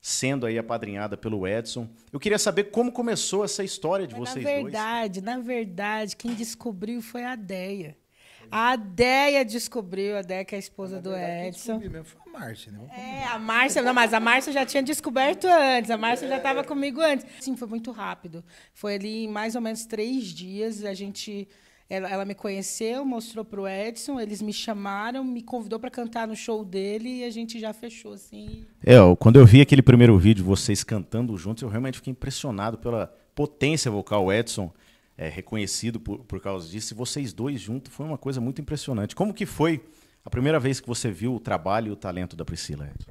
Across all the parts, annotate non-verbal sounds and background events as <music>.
sendo aí apadrinhada pelo Edson. Eu queria saber como começou essa história de Mas vocês dois. Na verdade, dois. na verdade, quem descobriu foi a Deia. A Deia descobriu, a Deia que é a esposa mas, do verdade, Edson. Mesmo foi a Márcia, né? É, a Márcia, não, mas a Márcia já tinha descoberto antes, a Márcia é. já estava comigo antes. Sim, foi muito rápido. Foi ali mais ou menos três dias, a gente ela, ela me conheceu, mostrou pro Edson, eles me chamaram, me convidou para cantar no show dele e a gente já fechou, assim. É, quando eu vi aquele primeiro vídeo, vocês cantando juntos, eu realmente fiquei impressionado pela potência vocal. O Edson é reconhecido por, por causa disso. E vocês dois juntos foi uma coisa muito impressionante. Como que foi a primeira vez que você viu o trabalho e o talento da Priscila, Edson?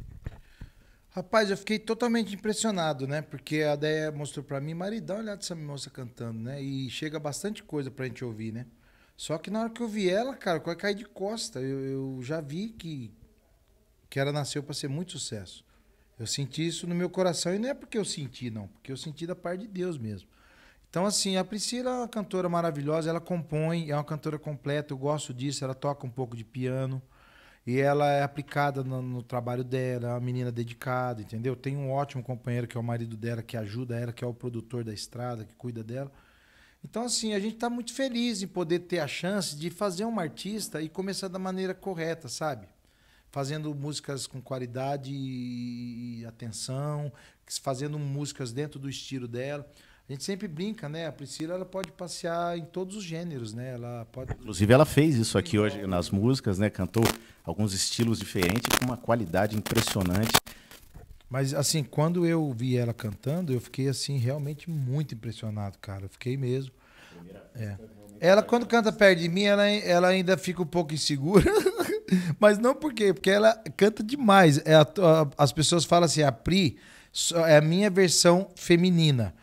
Rapaz, eu fiquei totalmente impressionado, né? Porque a Deia mostrou para mim, Mari, dá uma olhada essa moça cantando, né? E chega bastante coisa pra gente ouvir, né? Só que na hora que eu vi ela, cara, quase caí de costa. Eu, eu, já vi que, que ela nasceu para ser muito sucesso. Eu senti isso no meu coração e não é porque eu senti, não. Porque eu senti da parte de Deus mesmo. Então, assim, a Priscila é uma cantora maravilhosa, ela compõe, é uma cantora completa, eu gosto disso, ela toca um pouco de piano e ela é aplicada no, no, trabalho dela, é uma menina dedicada, entendeu? Tem um ótimo companheiro que é o marido dela, que ajuda ela, que é o produtor da estrada, que cuida dela. Então, assim, a gente está muito feliz em poder ter a chance de fazer uma artista e começar da maneira correta, sabe? Fazendo músicas com qualidade e atenção, fazendo músicas dentro do estilo dela. A gente sempre brinca, né? A Priscila ela pode passear em todos os gêneros, né? Ela pode... Inclusive ela fez isso aqui hoje nas músicas, né? Cantou alguns estilos diferentes com uma qualidade impressionante. Mas assim, quando eu vi ela cantando, eu fiquei assim realmente muito impressionado, cara. Eu fiquei mesmo. É. Ela quando canta perto de mim, ela, ela ainda fica um pouco insegura. <laughs> Mas não por quê? Porque ela canta demais. É a, a, as pessoas falam assim, a Pri é a minha versão feminina.